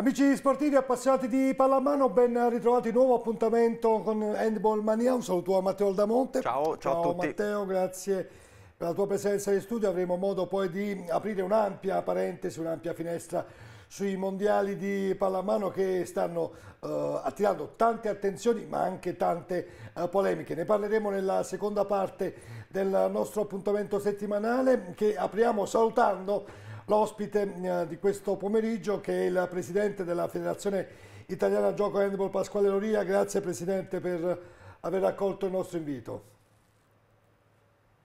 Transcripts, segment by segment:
Amici sportivi appassionati di pallamano, ben ritrovati, nuovo appuntamento con Handball Mania, un saluto a Matteo Aldamonte. Ciao, ciao, ciao a tutti. Matteo, grazie per la tua presenza in studio, avremo modo poi di aprire un'ampia parentesi, un'ampia finestra sui mondiali di pallamano che stanno eh, attirando tante attenzioni ma anche tante eh, polemiche. Ne parleremo nella seconda parte del nostro appuntamento settimanale che apriamo salutando l'ospite eh, di questo pomeriggio che è il presidente della Federazione Italiana Gioco Handball Pasquale Loria. Grazie presidente per aver accolto il nostro invito.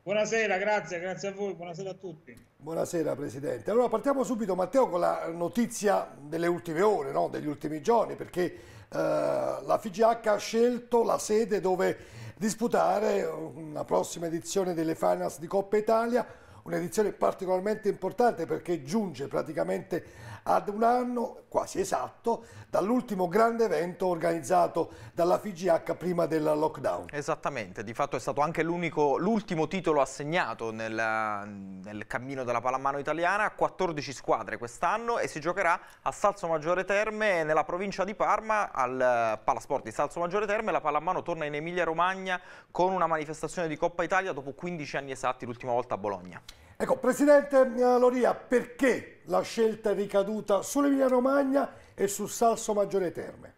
Buonasera, grazie, grazie a voi, buonasera a tutti. Buonasera Presidente. Allora partiamo subito Matteo con la notizia delle ultime ore, no? degli ultimi giorni, perché eh, la FIGH ha scelto la sede dove disputare la prossima edizione delle finals di Coppa Italia un'edizione particolarmente importante perché giunge praticamente ad un anno quasi esatto dall'ultimo grande evento organizzato dalla FIGH prima del lockdown. Esattamente, di fatto è stato anche l'ultimo titolo assegnato nel, nel cammino della pallamano italiana, 14 squadre quest'anno e si giocherà a Salso Maggiore Terme nella provincia di Parma al Palasport di Salso Maggiore Terme, la pallamano torna in Emilia Romagna con una manifestazione di Coppa Italia dopo 15 anni esatti l'ultima volta a Bologna. Ecco, Presidente eh, Loria, perché la scelta è ricaduta sull'Emilia Romagna e sul Salso Maggiore Terme?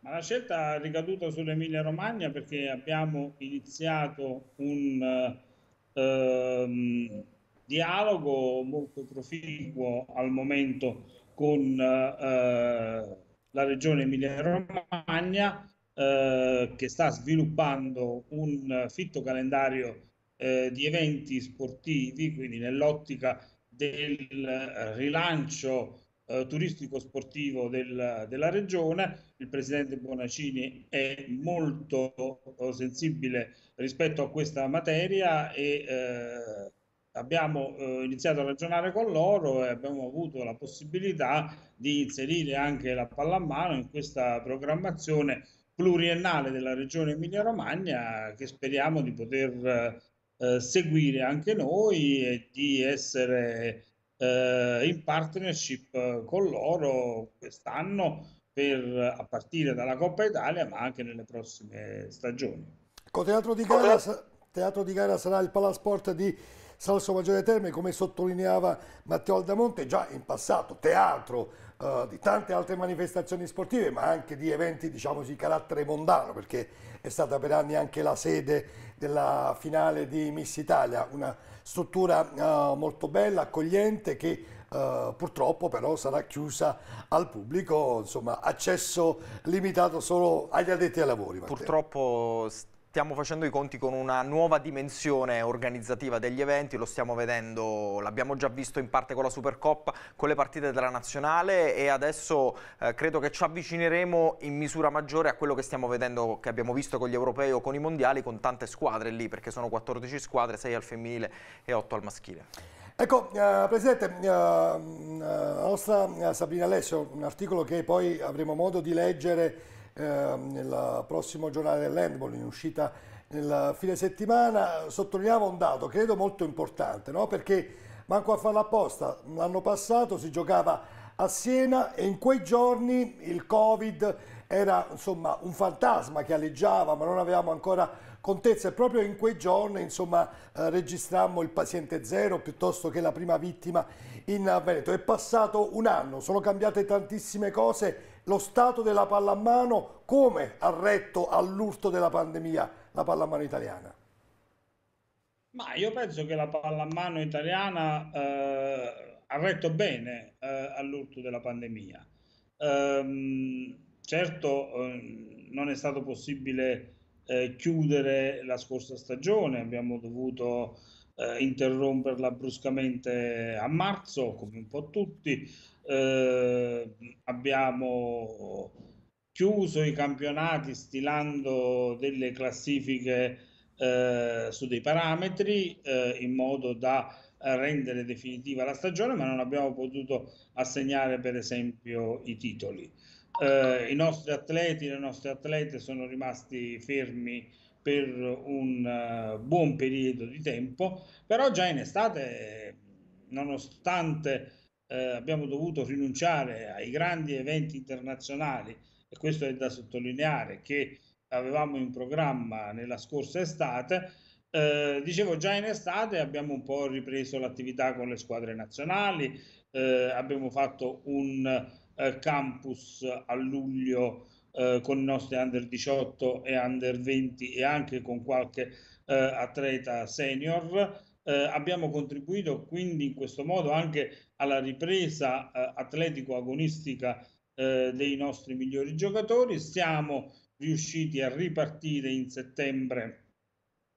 Ma la scelta è ricaduta sull'Emilia Romagna perché abbiamo iniziato un eh, ehm, dialogo molto proficuo al momento con eh, la regione Emilia-Romagna eh, che sta sviluppando un fitto calendario eh, di eventi sportivi, quindi nell'ottica del eh, rilancio eh, turistico sportivo del, della regione. Il presidente Bonacini è molto eh, sensibile rispetto a questa materia e eh, abbiamo eh, iniziato a ragionare con loro e abbiamo avuto la possibilità di inserire anche la pallamano in questa programmazione pluriennale della regione Emilia-Romagna che speriamo di poter eh, eh, seguire anche noi e di essere eh, in partnership eh, con loro quest'anno per, a partire dalla Coppa Italia ma anche nelle prossime stagioni. Ecco, teatro di gara, teatro di gara sarà il Palasport di Salso Maggiore Terme, come sottolineava Matteo Aldamonte, già in passato teatro eh, di tante altre manifestazioni sportive, ma anche di eventi diciamo, di carattere mondano, perché è stata per anni anche la sede della finale di Miss Italia, una struttura eh, molto bella, accogliente, che Uh, purtroppo però sarà chiusa al pubblico, insomma accesso limitato solo agli addetti ai lavori. Matteo. Purtroppo stiamo facendo i conti con una nuova dimensione organizzativa degli eventi, lo stiamo vedendo, l'abbiamo già visto in parte con la Supercoppa, con le partite della Nazionale e adesso eh, credo che ci avvicineremo in misura maggiore a quello che stiamo vedendo, che abbiamo visto con gli europei o con i mondiali, con tante squadre lì, perché sono 14 squadre, 6 al femminile e 8 al maschile. Ecco, eh, Presidente, eh, la eh, nostra eh, Sabrina Alessio, un articolo che poi avremo modo di leggere Ehm, nel prossimo giornale dell'handball in uscita nel fine settimana, sottolineava un dato credo molto importante, no? perché manco a farla apposta, l'anno passato si giocava a Siena e in quei giorni il Covid era insomma un fantasma che alleggiava ma non avevamo ancora contezza e proprio in quei giorni insomma eh, registrammo il paziente zero piuttosto che la prima vittima in Veneto. È passato un anno, sono cambiate tantissime cose lo stato della pallamano come ha retto all'urto della pandemia la pallamano italiana? Ma io penso che la pallamano italiana eh, ha retto bene eh, all'urto della pandemia. Ehm, certo eh, non è stato possibile eh, chiudere la scorsa stagione, abbiamo dovuto eh, interromperla bruscamente a marzo, come un po' tutti eh, abbiamo chiuso i campionati stilando delle classifiche eh, su dei parametri eh, in modo da rendere definitiva la stagione, ma non abbiamo potuto assegnare per esempio i titoli. Eh, I nostri atleti, le nostre atlete sono rimasti fermi per un eh, buon periodo di tempo, però già in estate, nonostante eh, abbiamo dovuto rinunciare ai grandi eventi internazionali e questo è da sottolineare che avevamo in programma nella scorsa estate. Eh, dicevo già in estate abbiamo un po' ripreso l'attività con le squadre nazionali, eh, abbiamo fatto un eh, campus a luglio eh, con i nostri under 18 e under 20 e anche con qualche eh, atleta senior eh, abbiamo contribuito quindi in questo modo anche alla ripresa eh, atletico-agonistica eh, dei nostri migliori giocatori. Siamo riusciti a ripartire in settembre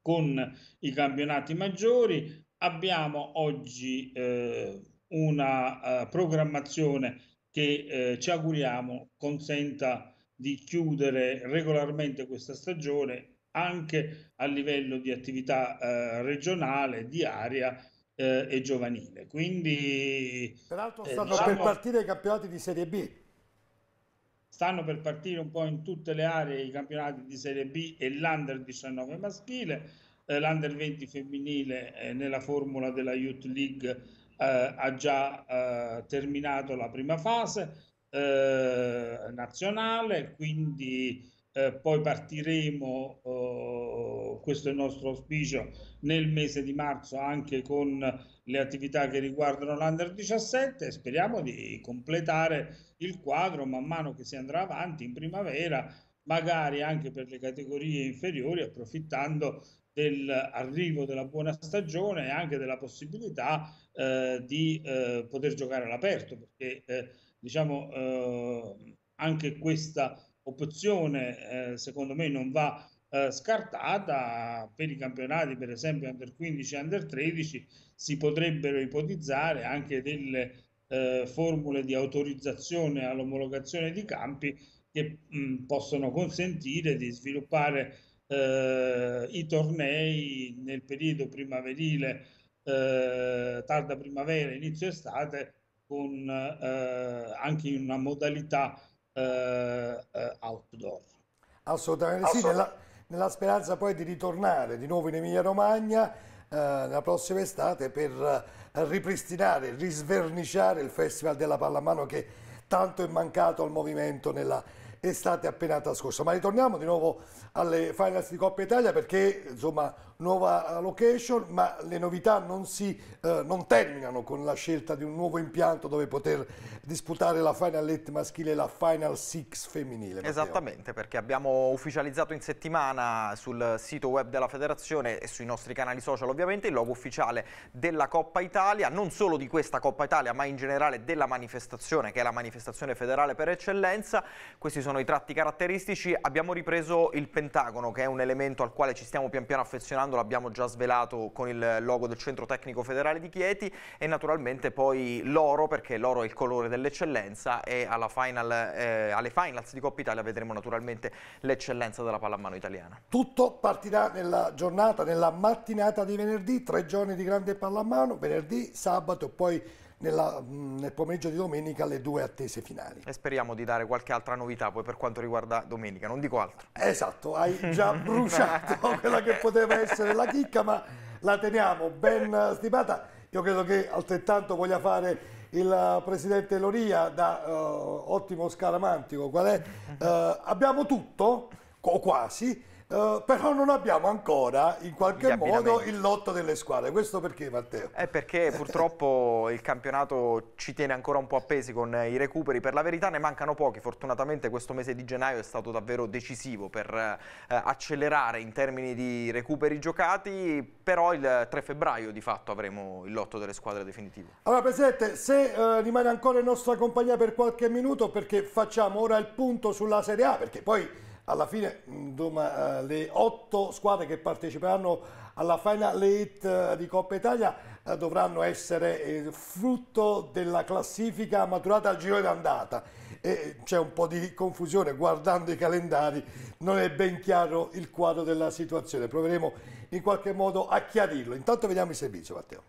con i campionati maggiori. Abbiamo oggi eh, una eh, programmazione che eh, ci auguriamo consenta di chiudere regolarmente questa stagione anche a livello di attività eh, regionale, di area eh, e giovanile. Quindi, Peraltro eh, stanno diciamo, per partire i campionati di Serie B. Stanno per partire un po' in tutte le aree i campionati di Serie B e l'Under 19 maschile, eh, l'Under 20 femminile eh, nella formula della Youth League ha già terminato la prima fase nazionale, quindi eh, poi partiremo, eh, questo è il nostro auspicio, nel mese di marzo anche con le attività che riguardano l'Under 17 e speriamo di completare il quadro man mano che si andrà avanti in primavera, magari anche per le categorie inferiori, approfittando dell'arrivo della buona stagione e anche della possibilità eh, di eh, poter giocare all'aperto, perché eh, diciamo eh, anche questa opzione eh, secondo me non va eh, scartata per i campionati per esempio under 15 e under 13 si potrebbero ipotizzare anche delle eh, formule di autorizzazione all'omologazione di campi che mh, mm, possono consentire di sviluppare eh, i tornei nel periodo primaverile eh, tarda primavera inizio estate con eh, anche in una modalità eh, eh, outdoor. Assolutamente, sì, nella, nella, speranza poi di ritornare di nuovo in Emilia Romagna eh, la prossima estate per ripristinare, risverniciare il Festival della Pallamano che tanto è mancato al movimento nella estate appena trascorsa. Ma ritorniamo di nuovo alle finals di Coppa Italia perché insomma nuova location, ma le novità non, si, eh, non terminano con la scelta di un nuovo impianto dove poter disputare la Final 8 maschile e la Final 6 femminile. Matteo. Esattamente, perché abbiamo ufficializzato in settimana sul sito web della federazione e sui nostri canali social ovviamente il logo ufficiale della Coppa Italia, non solo di questa Coppa Italia, ma in generale della manifestazione, che è la manifestazione federale per eccellenza. Questi sono i tratti caratteristici. Abbiamo ripreso il Pentagono, che è un elemento al quale ci stiamo pian piano affezionando parlando, l'abbiamo già svelato con il logo del Centro Tecnico Federale di Chieti e naturalmente poi l'oro perché l'oro è il colore dell'eccellenza e final, eh, alle finals di Coppa Italia vedremo naturalmente l'eccellenza della pallamano italiana. Tutto partirà nella giornata, nella mattinata di venerdì, tre giorni di grande pallamano, venerdì, sabato, poi nella, mm, nel pomeriggio di domenica le due attese finali. E speriamo di dare qualche altra novità poi per quanto riguarda domenica, non dico altro. Esatto, hai già bruciato quella che poteva essere la chicca, ma la teniamo ben stipata. Io credo che altrettanto voglia fare il eh, presidente Loria da uh, ottimo scaramantico. Qual è? Uh, abbiamo tutto, o quasi, eh, però non abbiamo ancora in qualche modo il lotto delle squadre. Questo perché Matteo? È eh, perché purtroppo il campionato ci tiene ancora un po' appesi con i recuperi. Per la verità ne mancano pochi. Fortunatamente questo mese di gennaio è stato davvero decisivo per eh, accelerare in termini di recuperi giocati. Però il 3 febbraio di fatto avremo il lotto delle squadre definitivo. Allora Presidente, se eh, rimane ancora in nostra compagnia per qualche minuto perché facciamo ora il punto sulla Serie A perché poi alla fine doma, mm, eh, le otto squadre che parteciperanno alla Final Eight eh, di Coppa Italia eh, dovranno essere frutto della classifica maturata al giro d'andata e c'è un po' di confusione guardando i calendari non è ben chiaro il quadro della situazione proveremo in qualche modo a chiarirlo intanto vediamo il servizio, Matteo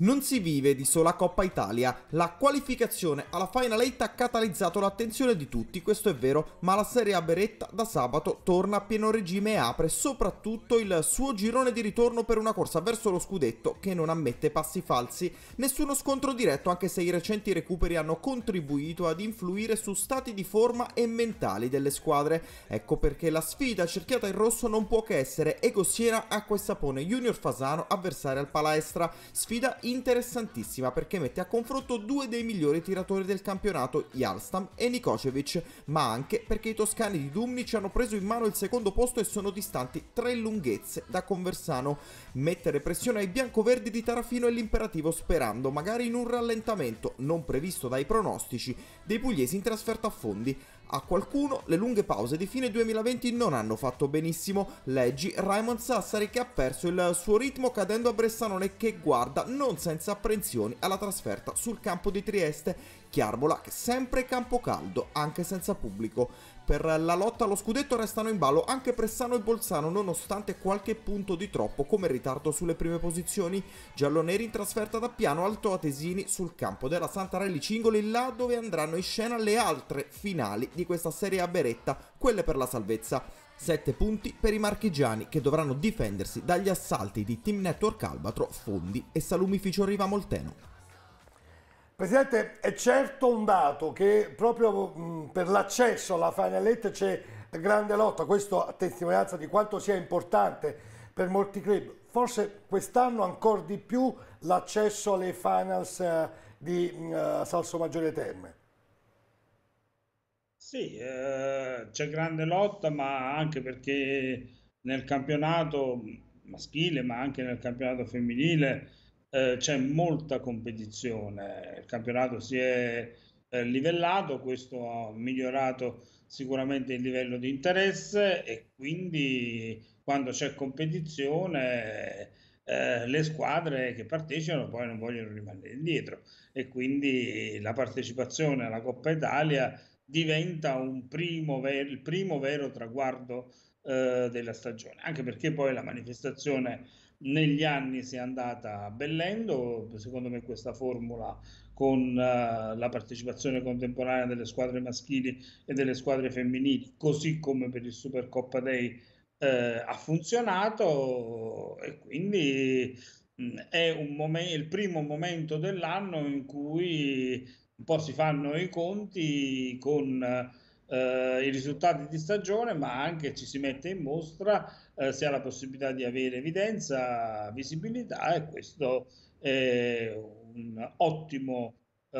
non si vive di sola Coppa Italia, la qualificazione alla Final 8 ha catalizzato l'attenzione di tutti, questo è vero, ma la Serie A Beretta da sabato torna a pieno regime e apre soprattutto il suo girone di ritorno per una corsa verso lo scudetto che non ammette passi falsi, nessuno scontro diretto anche se i recenti recuperi hanno contribuito ad influire su stati di forma e mentali delle squadre, ecco perché la sfida cerchiata in rosso non può che essere Ego a Acqua e Junior Fasano, avversaria al Palaestra, sfida interessantissima perché mette a confronto due dei migliori tiratori del campionato, Jalstam e Nikocevic, ma anche perché i toscani di Dumnic hanno preso in mano il secondo posto e sono distanti tre lunghezze da Conversano. Mettere pressione ai biancoverdi di Tarafino è l'imperativo sperando magari in un rallentamento non previsto dai pronostici dei pugliesi in trasferta a fondi. A qualcuno le lunghe pause di fine 2020 non hanno fatto benissimo, leggi Raymond Sassari che ha perso il suo ritmo cadendo a Bressanone che guarda non senza apprensioni alla trasferta sul campo di Trieste, Chiarbola sempre campo caldo anche senza pubblico. Per la lotta allo scudetto restano in ballo anche Pressano e Bolzano nonostante qualche punto di troppo come ritardo sulle prime posizioni. Gialloneri in trasferta da Piano al Toatesini sul campo della Santarelli Cingoli là dove andranno in scena le altre finali di questa serie a Beretta, quelle per la salvezza. 7 punti per i marchigiani che dovranno difendersi dagli assalti di Team Network Albatro, Fondi e Salumificio Riva Molteno. Presidente, è certo un dato che proprio mm, per l'accesso alla Final Eight c'è grande lotta, questo a testimonianza di quanto sia importante per molti club, forse quest'anno ancora di più l'accesso alle finals eh, di uh, Salso Maggiore Terme. Sì, eh, c'è grande lotta, ma anche perché nel campionato maschile, ma anche nel campionato femminile, eh, c'è molta competizione, il campionato si è eh, livellato, questo ha migliorato sicuramente il livello di interesse e quindi quando c'è competizione eh, le squadre che partecipano poi non vogliono rimanere indietro e quindi la partecipazione alla Coppa Italia diventa un primo ver- il primo vero traguardo eh, della stagione, anche perché poi la manifestazione negli anni si è andata abbellendo, secondo me questa formula con uh, la partecipazione contemporanea delle squadre maschili e delle squadre femminili, così come per il Supercoppa Day eh, ha funzionato e quindi mh, mm, è momen- il primo momento dell'anno in cui un po' si fanno i conti con eh, i risultati di stagione, ma anche ci si mette in mostra eh, si ha la possibilità di avere evidenza, visibilità e questo è un ottimo ehm,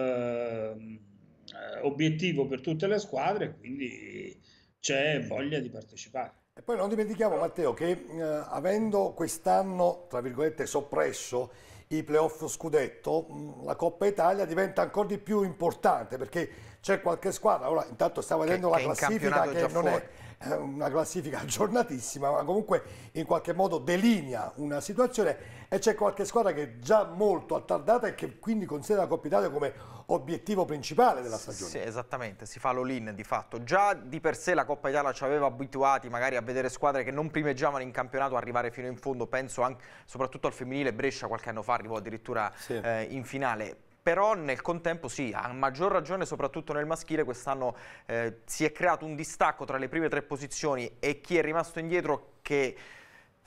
eh, obiettivo per tutte le squadre, quindi c'è voglia di partecipare. E poi non dimentichiamo Matteo che eh, avendo quest'anno, tra virgolette, soppresso i playoff scudetto, la Coppa Italia diventa ancora di più importante perché c'è qualche squadra, ora intanto stiamo vedendo che, la che classifica che non fuori. è eh, una classifica aggiornatissima, ma comunque in qualche modo delinea una situazione e c'è qualche squadra che è già molto attardata e che quindi considera la Coppa Italia come obiettivo principale della stagione. Sì, esattamente, si fa l'all-in di fatto. Già di per sé la Coppa Italia ci aveva abituati magari a vedere squadre che non primeggiavano in campionato arrivare fino in fondo, penso anche, soprattutto al femminile Brescia qualche anno fa arrivò addirittura sì. eh, in finale però nel contempo sì, a maggior ragione soprattutto nel maschile quest'anno eh, si è creato un distacco tra le prime tre posizioni e chi è rimasto indietro che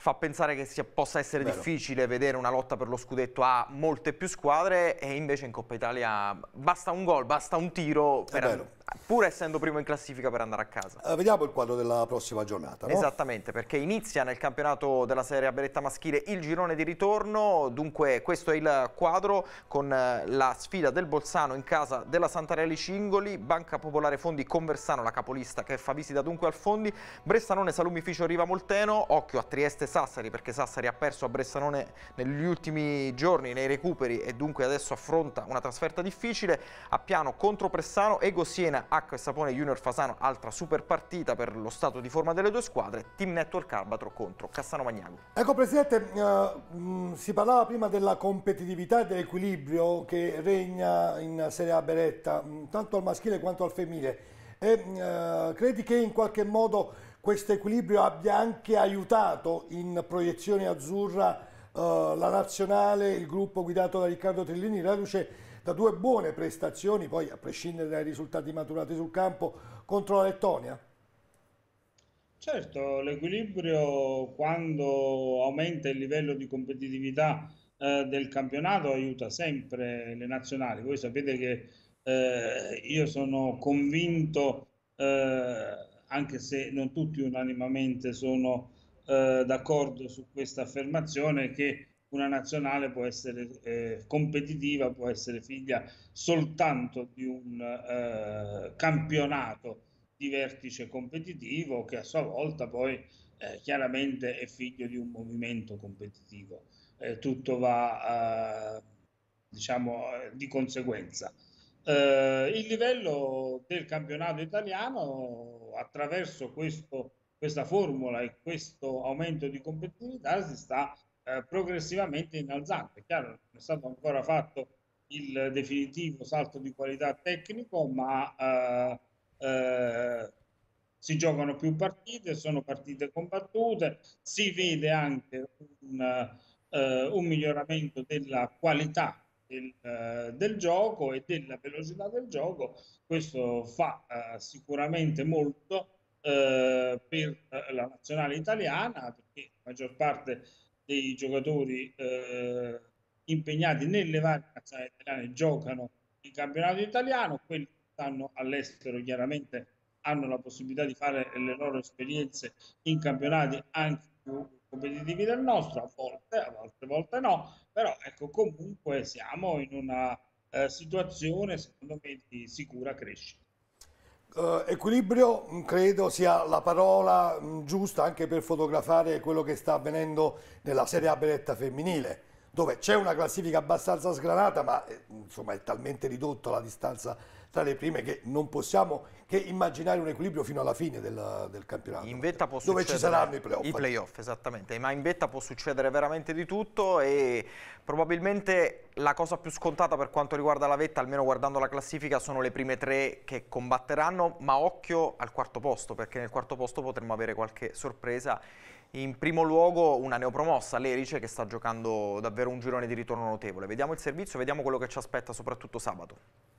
fa pensare che sia, possa essere Vero. difficile vedere una lotta per lo scudetto a molte più squadre e invece in Coppa Italia basta un gol, basta un tiro, per, pur essendo primo in classifica per andare a casa. Eh, vediamo il quadro della prossima giornata. No? Esattamente, perché inizia nel campionato della Serie A Beretta Maschile il girone di ritorno, dunque questo è il quadro con eh, la sfida del Bolzano in casa della Santarelli Cingoli, Banca Popolare Fondi Conversano, la capolista che fa visita dunque al Fondi, Bressanone Salumificio Riva Molteno, occhio a Trieste Sassari perché Sassari ha perso a Bressanone negli ultimi giorni nei recuperi e dunque adesso affronta una trasferta difficile a Piano contro Pressano, Ego Siena, Acqua e Sapone Junior Fasano, altra super partita per lo stato di forma delle due squadre, Team Network Albatro contro Cassano Magnago. Ecco Presidente, eh, si parlava prima della competitività e dell'equilibrio che regna in Serie A Beretta, tanto al maschile quanto al femminile. E, eh, credi che in qualche modo questo equilibrio abbia anche aiutato in proiezione azzurra eh, la nazionale, il gruppo guidato da Riccardo Trellini, Reduce da due buone prestazioni, poi a prescindere dai risultati maturati sul campo contro la Lettonia. Certo, l'equilibrio quando aumenta il livello di competitività eh, del campionato aiuta sempre le nazionali. Voi sapete che eh, io sono convinto eh, anche se non tutti unanimemente sono eh, d'accordo su questa affermazione che una nazionale può essere eh, competitiva, può essere figlia soltanto di un eh, campionato di vertice competitivo che a sua volta poi eh, chiaramente è figlio di un movimento competitivo. Eh, tutto va eh, diciamo eh, di conseguenza. Eh, il livello del campionato italiano attraverso questo, questa formula e questo aumento di competitività si sta eh, progressivamente innalzando. È chiaro, non è stato ancora fatto il definitivo salto di qualità tecnico, ma eh, eh, si giocano più partite, sono partite combattute, si vede anche un, eh, un miglioramento della qualità del, eh, del, gioco e della velocità del gioco, questo fa eh, sicuramente molto eh, per eh, la nazionale italiana perché la maggior parte dei giocatori eh, impegnati nelle varie nazionali italiane giocano il campionato italiano, quelli che stanno all'estero chiaramente hanno la possibilità di fare le loro esperienze in campionati anche più competitivi del nostro, a volte, a volte, a volte no, però ecco comunque siamo in una eh, situazione secondo me di sicura crescita. Uh, equilibrio mm, credo sia la parola mh, mm, giusta anche per fotografare quello che sta avvenendo nella Serie A Beretta femminile dove c'è una classifica abbastanza sgranata ma eh, insomma è talmente ridotta la distanza tra le prime che non possiamo che immaginare un equilibrio fino alla fine della, del campionato. In vetta può dove ci saranno i playoff. I playoff, esattamente, ma in vetta può succedere veramente di tutto e probabilmente la cosa più scontata per quanto riguarda la vetta, almeno guardando la classifica, sono le prime tre che combatteranno, ma occhio al quarto posto, perché nel quarto posto potremmo avere qualche sorpresa in primo luogo una neopromossa, l'Erice, che sta giocando davvero un girone di ritorno notevole. Vediamo il servizio, vediamo quello che ci aspetta soprattutto sabato.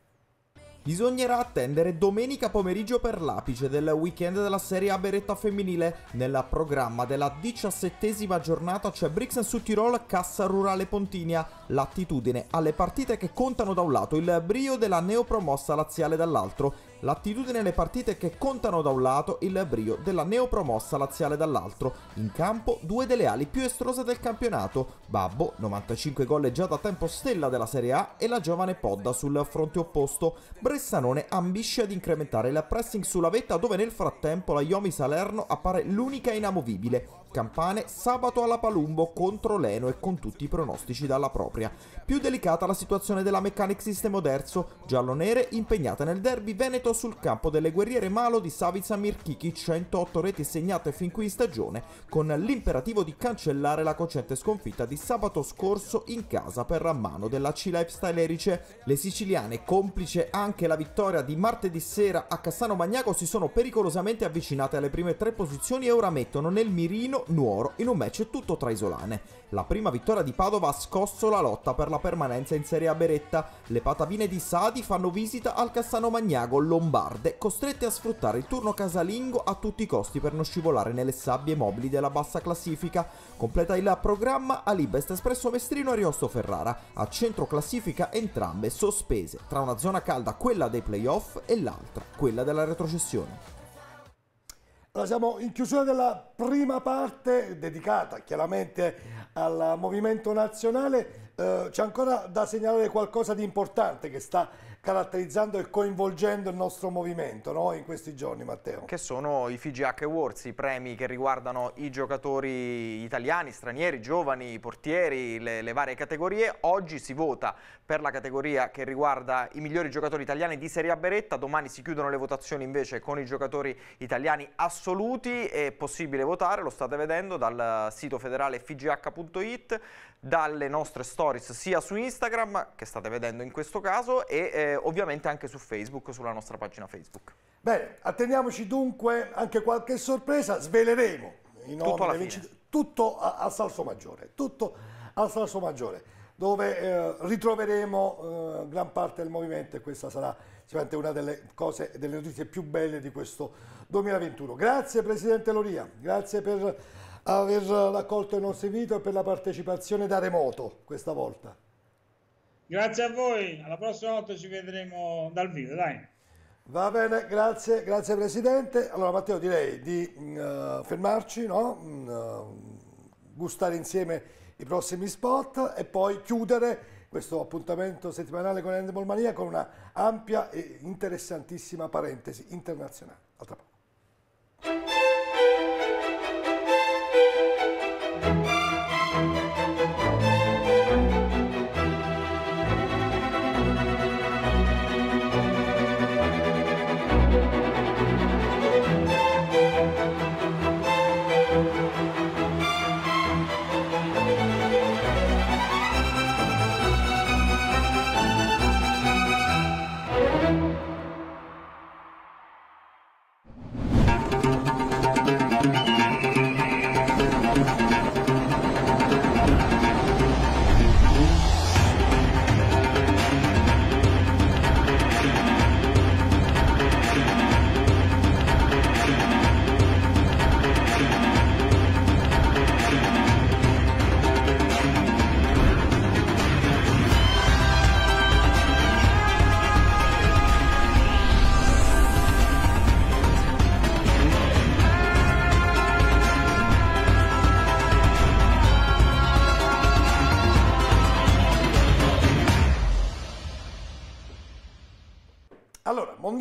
Bisognerà attendere domenica pomeriggio per l'apice del weekend della Serie A Beretta femminile. Nel programma della diciassettesima giornata c'è Brixen su Tirol, Cassa Rurale Pontinia. L'attitudine alle partite che contano da un lato, il brio della neopromossa laziale dall'altro L'attitudine nelle partite che contano da un lato e il brio della neopromossa laziale dall'altro. In campo due delle ali più estrose del campionato, Babbo, 95 gol già da tempo stella della Serie A e la giovane Podda sul fronte opposto. Bressanone ambisce ad incrementare il pressing sulla vetta dove nel frattempo la Yomi Salerno appare l'unica inamovibile Campane, sabato alla Palumbo contro Leno e con tutti i pronostici dalla propria. Più delicata la situazione della Mechanic Sistema Derzo, giallo-nere impegnata nel derby veneto sul campo delle guerriere Malo di Savitsa Mirchichi, 108 reti segnate fin qui in stagione, con l'imperativo di cancellare la cocente sconfitta di sabato scorso in casa per la mano della C Lifestyle Erice. Le siciliane, complice anche la vittoria di martedì sera a Cassano Magnaco, si sono pericolosamente avvicinate alle prime tre posizioni e ora mettono nel mirino Nuoro in un match tutto tra isolane. La prima vittoria di Padova ha scosso la lotta per la permanenza in Serie A Beretta. Le patavine di Sadi fanno visita al Cassano Magnago Lombarde, costrette a sfruttare il turno casalingo a tutti i costi per non scivolare nelle sabbie mobili della bassa classifica. Completa il programma Alibest Espresso Mestrino e Riosto Ferrara, a centro classifica entrambe sospese, tra una zona calda quella dei playoff e l'altra quella della retrocessione. Allora, siamo in chiusura della prima parte dedicata chiaramente al movimento nazionale. Eh, c'è ancora da segnalare qualcosa di importante che sta caratterizzando e coinvolgendo il nostro movimento no? in questi giorni, Matteo. Che sono i FIGIAC Awards, i premi che riguardano i giocatori italiani, stranieri, giovani, portieri, le, le varie categorie. Oggi si vota per la categoria che riguarda i migliori giocatori italiani di Serie A Beretta, domani si chiudono le votazioni invece con i giocatori italiani assoluti, è possibile votare, lo state vedendo dal sito federale fgh.it, dalle nostre stories sia su Instagram, che state vedendo in questo caso, e eh, ovviamente anche su Facebook, sulla nostra pagina Facebook. Bene, atteniamoci dunque anche qualche sorpresa, sveleremo i nomi tutto a, a, Salso Maggiore, tutto a Salso Maggiore, dove eh, ritroveremo eh, gran parte del movimento e questa sarà sicuramente una delle cose, delle notizie più belle di questo 2021. Grazie Presidente Loria, grazie per aver raccolto i nostri video e per la partecipazione da remoto questa volta. Grazie a voi, alla prossima volta ci vedremo dal video, dai. Va bene, grazie, grazie Presidente. Allora Matteo direi di uh, fermarci, no? uh, gustare insieme i prossimi spot e poi chiudere questo appuntamento settimanale con Handball Mania con una ampia e interessantissima parentesi internazionale. A tra poco.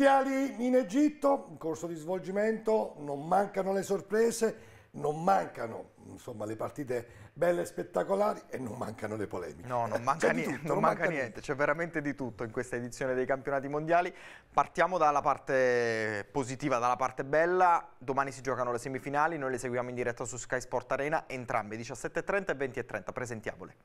mondiali in Egitto, in corso di svolgimento, non mancano le sorprese, non mancano insomma, le partite belle e spettacolari e non mancano le polemiche. No, non manca, tutto, non non manca niente. c'è veramente di tutto in questa edizione dei campionati mondiali. Partiamo dalla parte positiva, dalla parte bella. Domani si giocano le semifinali, noi le seguiamo in diretta su Sky Sport Arena, entrambe 17.30 e 20.30. Presentiamole.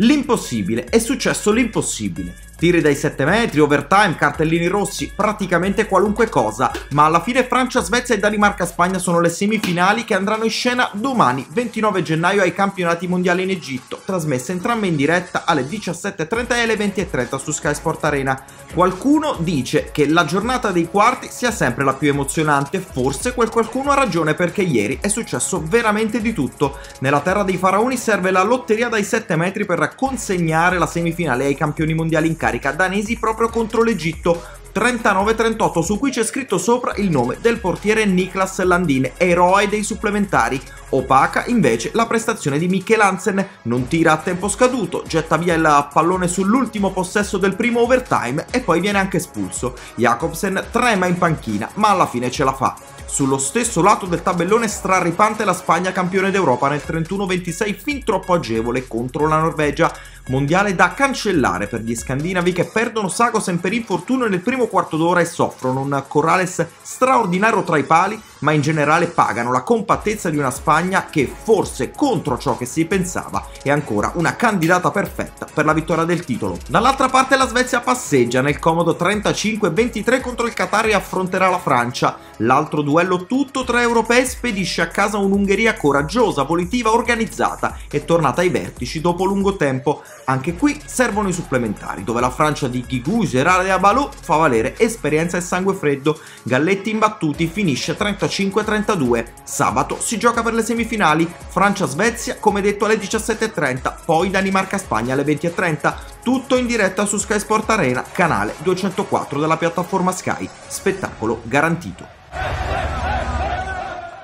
L'impossibile, è successo l'impossibile. Tiri dai 7 metri, overtime, cartellini rossi, praticamente qualunque cosa, ma alla fine Francia, Svezia e Danimarca-Spagna sono le semifinali che andranno in scena domani 29 gennaio ai campionati mondiali in Egitto, trasmesse entrambe in diretta alle 17.30 e alle 20.30 su Sky Sport Arena. Qualcuno dice che la giornata dei quarti sia sempre la più emozionante, forse quel qualcuno ha ragione perché ieri è successo veramente di tutto. Nella terra dei faraoni serve la lotteria dai 7 metri per consegnare la semifinale ai campioni mondiali in carica danesi proprio contro l'Egitto, 39-38 su cui c'è scritto sopra il nome del portiere Niklas Landin, eroe dei supplementari. Opaca invece la prestazione di Michel Hansen, non tira a tempo scaduto, getta via il pallone sull'ultimo possesso del primo overtime e poi viene anche espulso. Jacobsen trema in panchina, ma alla fine ce la fa. Sullo stesso lato del tabellone straripante la Spagna campione d'Europa nel 31-26 fin troppo agevole contro la Norvegia mondiale da cancellare per gli scandinavi che perdono Sagosen per infortunio nel primo quarto d'ora e soffrono un Corrales straordinario tra i pali, ma in generale pagano la compattezza di una Spagna che forse contro ciò che si pensava è ancora una candidata perfetta per la vittoria del titolo. Dall'altra parte la Svezia passeggia nel comodo 35-23 contro il Qatar e affronterà la Francia. L'altro duello tutto tra europei spedisce a casa un'Ungheria coraggiosa, volitiva, organizzata e tornata ai vertici dopo lungo tempo. Anche qui servono i supplementari, dove la Francia di Ghigou, Gerard e Abalou fa valere esperienza e sangue freddo. Galletti imbattuti finisce 35-32. Sabato si gioca per le semifinali, Francia-Svezia come detto alle 17.30, poi Danimarca-Spagna alle 20.30. Tutto in diretta su Sky Sport Arena, canale 204 della piattaforma Sky. Spettacolo garantito.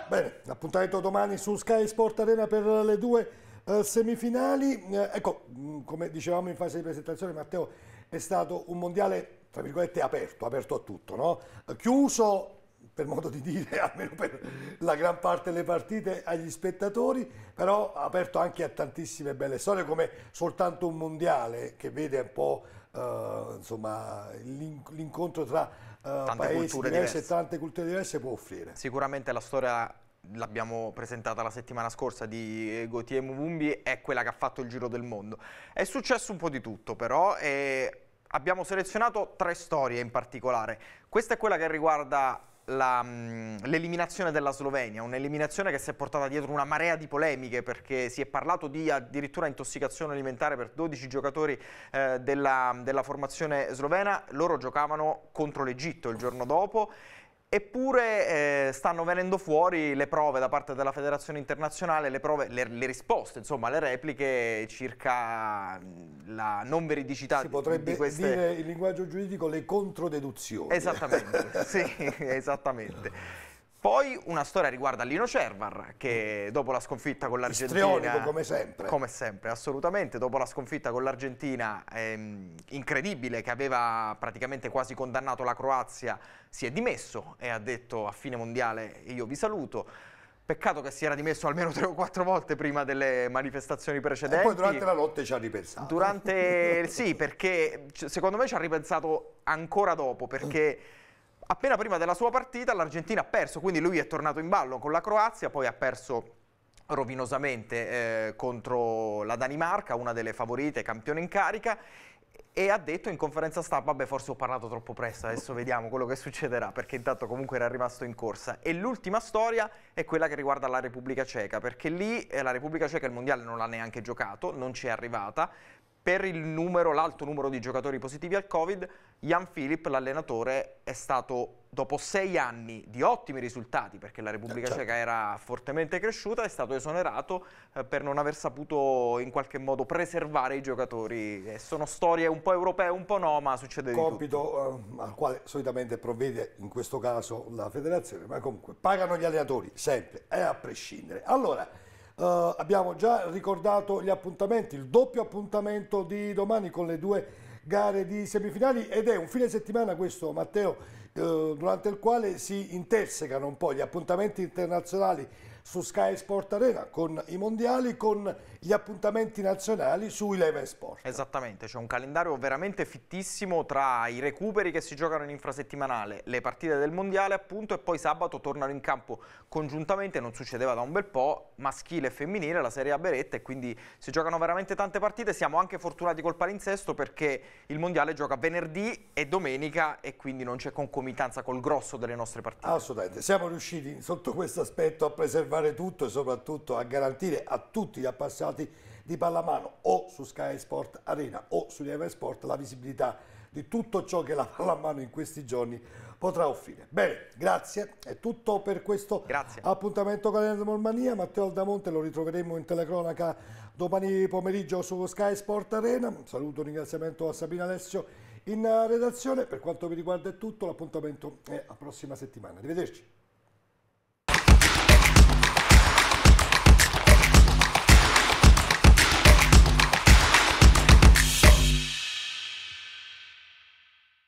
Bene, appuntamento domani su Sky Sport Arena per le due eh, semifinali, eh, ecco, mm, come dicevamo in fase di presentazione, Matteo, è stato un mondiale, tra virgolette, aperto, aperto a tutto, no? Eh, chiuso, per modo di dire, almeno per la gran parte delle partite, agli spettatori, però aperto anche a tantissime belle storie, come soltanto un mondiale che vede un po'... Uh, insomma, l'incontro tra uh, paesi diversi diverse. e tante culture diverse può offrire. Sicuramente la storia l'abbiamo presentata la settimana scorsa di eh, Gautier Muvumbi, è quella che ha fatto il giro del mondo. È successo un po' di tutto però e abbiamo selezionato tre storie in particolare. Questa è quella che riguarda l'eliminazione della Slovenia, un'eliminazione che si è portata dietro una marea di polemiche perché si è parlato di addirittura intossicazione alimentare per 12 giocatori eh, della, della formazione slovena, loro giocavano contro l'Egitto il giorno dopo Eppure eh, stanno venendo fuori le prove da parte della Federazione Internazionale, le, prove, le, le risposte, insomma, le repliche circa la non veridicità si di, potrebbe Si potrebbe dire in linguaggio giuridico le controdeduzioni. Esattamente, sì, esattamente. Poi una storia riguarda Lino Cervar che dopo la sconfitta con l'Argentina... come sempre. Come sempre, assolutamente. Dopo la sconfitta con l'Argentina, ehm, incredibile, che aveva praticamente quasi condannato la Croazia, si è dimesso e ha detto a fine mondiale io vi saluto. Peccato che si era dimesso almeno tre o quattro volte prima delle manifestazioni precedenti. E poi durante la lotta ci ha ripensato. Durante, sì, perché cioè, secondo me ci ha ripensato ancora dopo, perché Appena prima della sua partita l'Argentina ha perso, quindi lui è tornato in ballo con la Croazia, poi ha perso rovinosamente eh, contro la Danimarca, una delle favorite, campione in carica, e ha detto in conferenza stampa, vabbè forse ho parlato troppo presto, adesso vediamo quello che succederà, perché intanto comunque era rimasto in corsa. E l'ultima storia è quella che riguarda la Repubblica Ceca, perché lì eh, la Repubblica Ceca il Mondiale non l'ha neanche giocato, non ci è arrivata, per l'alto numero di giocatori positivi al Covid, Jan Filip, l'allenatore, è stato dopo sei anni di ottimi risultati, perché la Repubblica certo. Ceca era fortemente cresciuta, è stato esonerato eh, per non aver saputo in qualche modo preservare i giocatori. Eh, sono storie un po' europee, un po' no, ma succede di Compito eh, al quale solitamente provvede in questo caso la federazione, ma comunque pagano gli allenatori sempre, è eh, a prescindere. Allora, Uh, abbiamo già ricordato gli appuntamenti, il doppio appuntamento di domani con le due gare di semifinali ed è un fine settimana questo Matteo eh, durante il quale si intersecano un po' gli appuntamenti internazionali su Sky Sport Arena con i mondiali, con gli appuntamenti nazionali su Eleven Sport. Esattamente, c'è un calendario veramente fittissimo tra i recuperi che si giocano in infrasettimanale, le partite del mondiale appunto e poi sabato tornano in campo congiuntamente, non succedeva da un bel po', maschile e femminile, la Serie A Beretta e quindi si giocano veramente tante partite, siamo anche fortunati col palinsesto perché il mondiale gioca venerdì e domenica e quindi non c'è concomitanza col grosso delle nostre partite. Assolutamente, siamo riusciti sotto questo aspetto a preservare fare tutto e soprattutto a garantire a tutti gli appassionati di pallamano o su Sky Sport Arena o su Lieve Sport la visibilità di tutto ciò che la pallamano in questi giorni potrà offrire. Bene, grazie, è tutto per questo grazie. appuntamento con la Normania. Matteo Aldamonte lo ritroveremo in telecronaca domani pomeriggio su Sky Sport Arena. Un saluto un ringraziamento a Sabina Alessio in eh, redazione. Per quanto mi riguarda è tutto, l'appuntamento è la prossima settimana. Arrivederci.